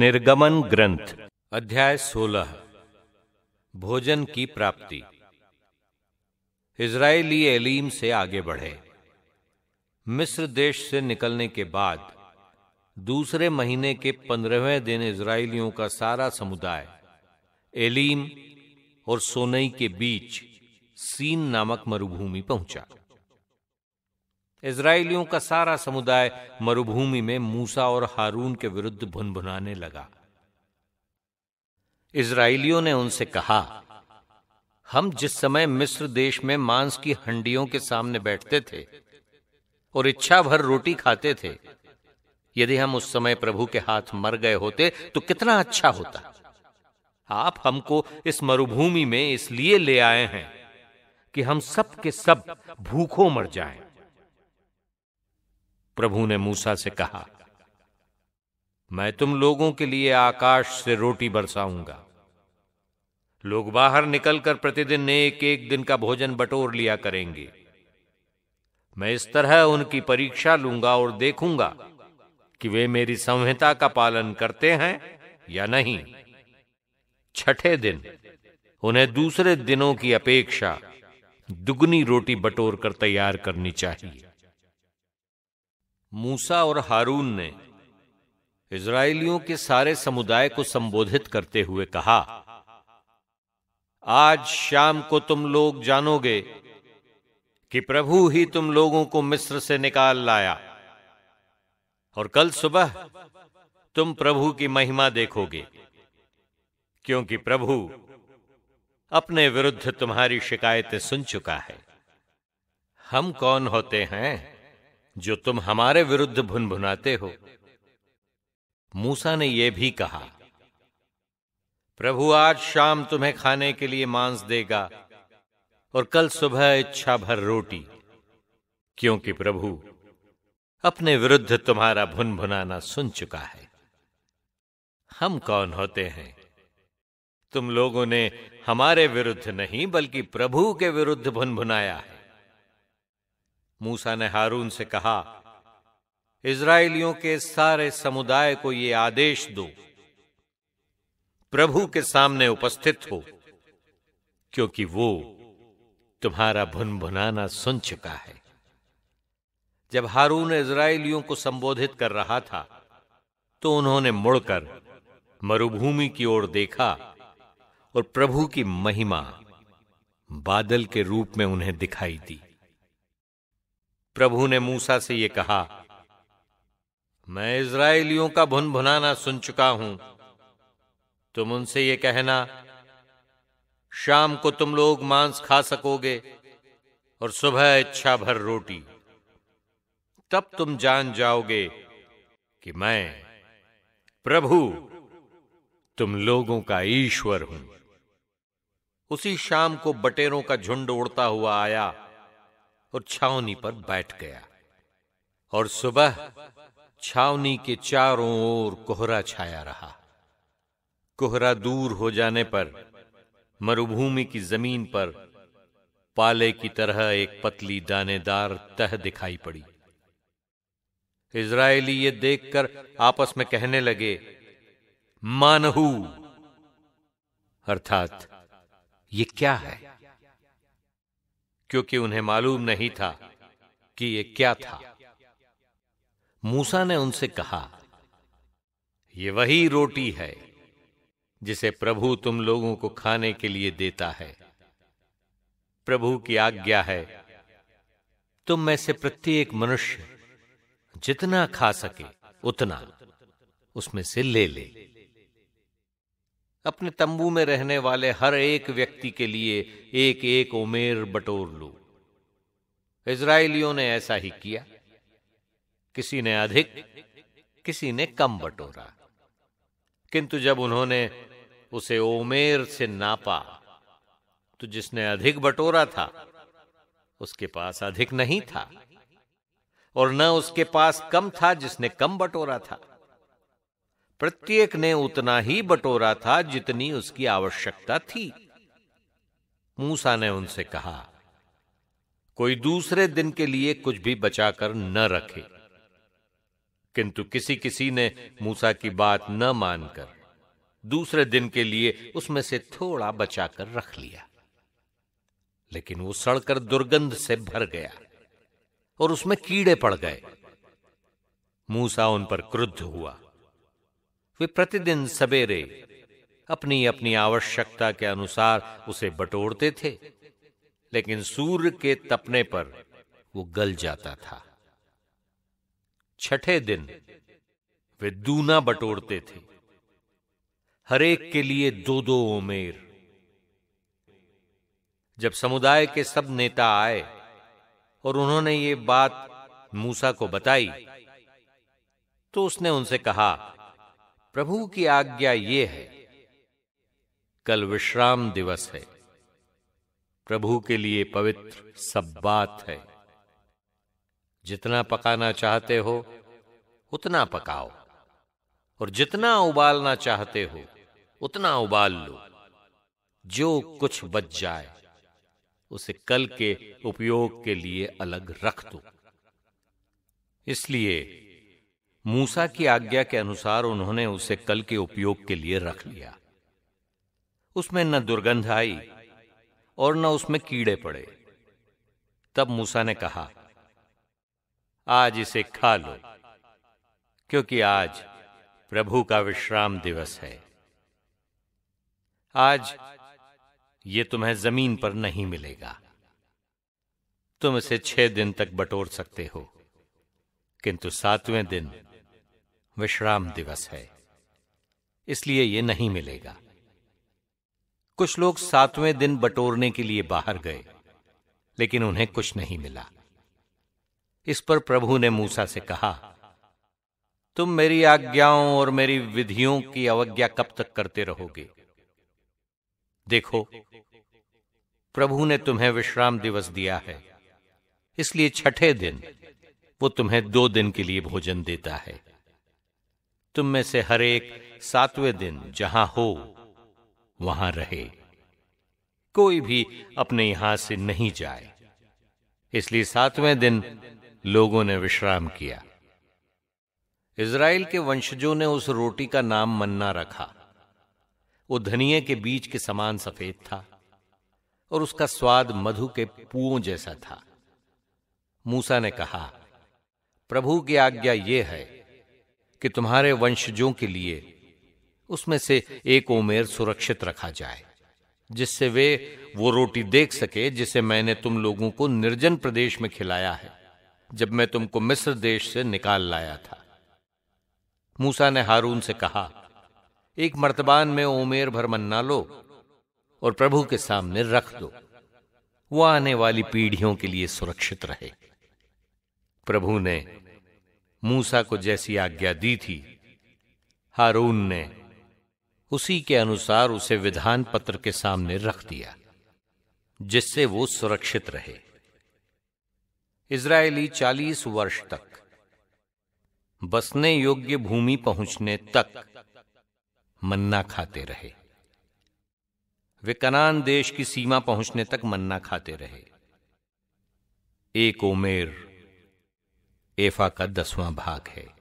निर्गमन ग्रंथ अध्याय सोलह भोजन की प्राप्ति इसराइली एलीम से आगे बढ़े मिस्र देश से निकलने के बाद दूसरे महीने के पंद्रहवें दिन इसराइलियों का सारा समुदाय एलीम और सोनई के बीच सीन नामक मरुभूमि पहुंचा इसराइलियों का सारा समुदाय मरुभूमि में मूसा और हारून के विरुद्ध भुनभुनाने लगा इसराइलियों ने उनसे कहा हम जिस समय मिस्र देश में मांस की हंडियों के सामने बैठते थे और इच्छा भर रोटी खाते थे यदि हम उस समय प्रभु के हाथ मर गए होते तो कितना अच्छा होता आप हमको इस मरुभूमि में इसलिए ले आए हैं कि हम सब के सब भूखों मर जाएं। प्रभु ने मूसा से कहा मैं तुम लोगों के लिए आकाश से रोटी बरसाऊंगा लोग बाहर निकलकर प्रतिदिन एक एक दिन का भोजन बटोर लिया करेंगे मैं इस तरह उनकी परीक्षा लूंगा और देखूंगा कि वे मेरी संहिता का पालन करते हैं या नहीं छठे दिन उन्हें दूसरे दिनों की अपेक्षा दुगनी रोटी बटोर कर तैयार करनी चाहिए मूसा और हारून ने इसराइलियों के सारे समुदाय को संबोधित करते हुए कहा आज शाम को तुम लोग जानोगे कि प्रभु ही तुम लोगों को मिस्र से निकाल लाया और कल सुबह तुम प्रभु की महिमा देखोगे क्योंकि प्रभु अपने विरुद्ध तुम्हारी शिकायतें सुन चुका है हम कौन होते हैं जो तुम हमारे विरुद्ध भुनभुनाते हो मूसा ने यह भी कहा प्रभु आज शाम तुम्हें खाने के लिए मांस देगा और कल सुबह इच्छा भर रोटी क्योंकि प्रभु अपने विरुद्ध तुम्हारा भुनभुनाना सुन चुका है हम कौन होते हैं तुम लोगों ने हमारे विरुद्ध नहीं बल्कि प्रभु के विरुद्ध भुनभुनाया है मूसा ने हारून से कहा इसराइलियों के सारे समुदाय को ये आदेश दो प्रभु के सामने उपस्थित हो क्योंकि वो तुम्हारा भुनभुनाना सुन चुका है जब हारून इसराइलियों को संबोधित कर रहा था तो उन्होंने मुड़कर मरुभूमि की ओर देखा और प्रभु की महिमा बादल के रूप में उन्हें दिखाई दी प्रभु ने मूसा से यह कहा मैं इसराइलियों का भुन भुनाना सुन चुका हूं तुम उनसे ये कहना शाम को तुम लोग मांस खा सकोगे और सुबह इच्छा भर रोटी तब तुम जान जाओगे कि मैं प्रभु तुम लोगों का ईश्वर हूं उसी शाम को बटेरों का झुंड उड़ता हुआ आया और छावनी पर बैठ गया और सुबह छावनी के चारों ओर कोहरा छाया रहा कोहरा दूर हो जाने पर मरुभूमि की जमीन पर पाले की तरह एक पतली दानेदार तह दिखाई पड़ी इसराइली ये देखकर आपस में कहने लगे मानहू अर्थात ये क्या है क्योंकि उन्हें मालूम नहीं था कि यह क्या था मूसा ने उनसे कहा ये वही रोटी है जिसे प्रभु तुम लोगों को खाने के लिए देता है प्रभु की आज्ञा है तुम में से प्रत्येक मनुष्य जितना खा सके उतना उसमें से ले ले अपने तंबू में रहने वाले हर एक व्यक्ति के लिए एक एक उमेर बटोर लो इसराइलियों ने ऐसा ही किया किसी ने अधिक किसी ने कम बटोरा किंतु जब उन्होंने उसे ओमेर से नापा तो जिसने अधिक बटोरा था उसके पास अधिक नहीं था और न उसके पास कम था जिसने कम बटोरा था प्रत्येक ने उतना ही बटोरा था जितनी उसकी आवश्यकता थी मूसा ने उनसे कहा कोई दूसरे दिन के लिए कुछ भी बचाकर न रखे किंतु किसी किसी ने मूसा की बात न मानकर दूसरे दिन के लिए उसमें से थोड़ा बचाकर रख लिया लेकिन वो सड़कर दुर्गंध से भर गया और उसमें कीड़े पड़ गए मूसा उन पर क्रुद्ध हुआ वे प्रतिदिन सवेरे अपनी अपनी आवश्यकता के अनुसार उसे बटोरते थे लेकिन सूर्य के तपने पर वो गल जाता था छठे दिन वे दूना बटोरते थे हरेक के लिए दो दो उमेर जब समुदाय के सब नेता आए और उन्होंने ये बात मूसा को बताई तो उसने उनसे कहा प्रभु की आज्ञा ये है कल विश्राम दिवस है प्रभु के लिए पवित्र सब बात है जितना पकाना चाहते हो उतना पकाओ और जितना उबालना चाहते हो उतना उबाल लो जो कुछ बच जाए उसे कल के उपयोग के लिए अलग रख दो इसलिए मूसा की आज्ञा के अनुसार उन्होंने उसे कल के उपयोग के लिए रख लिया उसमें न दुर्गंध आई और न उसमें कीड़े पड़े तब मूसा ने कहा आज इसे खा लो क्योंकि आज प्रभु का विश्राम दिवस है आज ये तुम्हें जमीन पर नहीं मिलेगा तुम इसे छह दिन तक बटोर सकते हो किंतु सातवें दिन विश्राम दिवस है इसलिए ये नहीं मिलेगा कुछ लोग सातवें दिन बटोरने के लिए बाहर गए लेकिन उन्हें कुछ नहीं मिला इस पर प्रभु ने मूसा से कहा तुम मेरी आज्ञाओं और मेरी विधियों की अवज्ञा कब तक करते रहोगे देखो प्रभु ने तुम्हें विश्राम दिवस दिया है इसलिए छठे दिन वो तुम्हें दो दिन के लिए भोजन देता है तुम में से हर एक सातवें दिन जहां हो वहां रहे कोई भी अपने यहां से नहीं जाए इसलिए सातवें दिन लोगों ने विश्राम किया इज़राइल के वंशजों ने उस रोटी का नाम मन्ना रखा वो धनिये के बीज के समान सफेद था और उसका स्वाद मधु के पुओं जैसा था मूसा ने कहा प्रभु की आज्ञा यह है कि तुम्हारे वंशजों के लिए उसमें से एक उमेर सुरक्षित रखा जाए जिससे वे वो रोटी देख सके जिसे मैंने तुम लोगों को निर्जन प्रदेश में खिलाया है जब मैं तुमको मिस्र देश से निकाल लाया था मूसा ने हारून से कहा एक मर्तबान में उमेर भर मन्ना लो और प्रभु के सामने रख दो वो आने वाली पीढ़ियों के लिए सुरक्षित रहे प्रभु ने मूसा को जैसी आज्ञा दी थी हारून ने उसी के अनुसार उसे विधान पत्र के सामने रख दिया जिससे वो सुरक्षित रहे इसराइली चालीस वर्ष तक बसने योग्य भूमि पहुंचने तक मन्ना खाते रहे वे कनान देश की सीमा पहुंचने तक मन्ना खाते रहे एक उमेर एफा का दसवां भाग है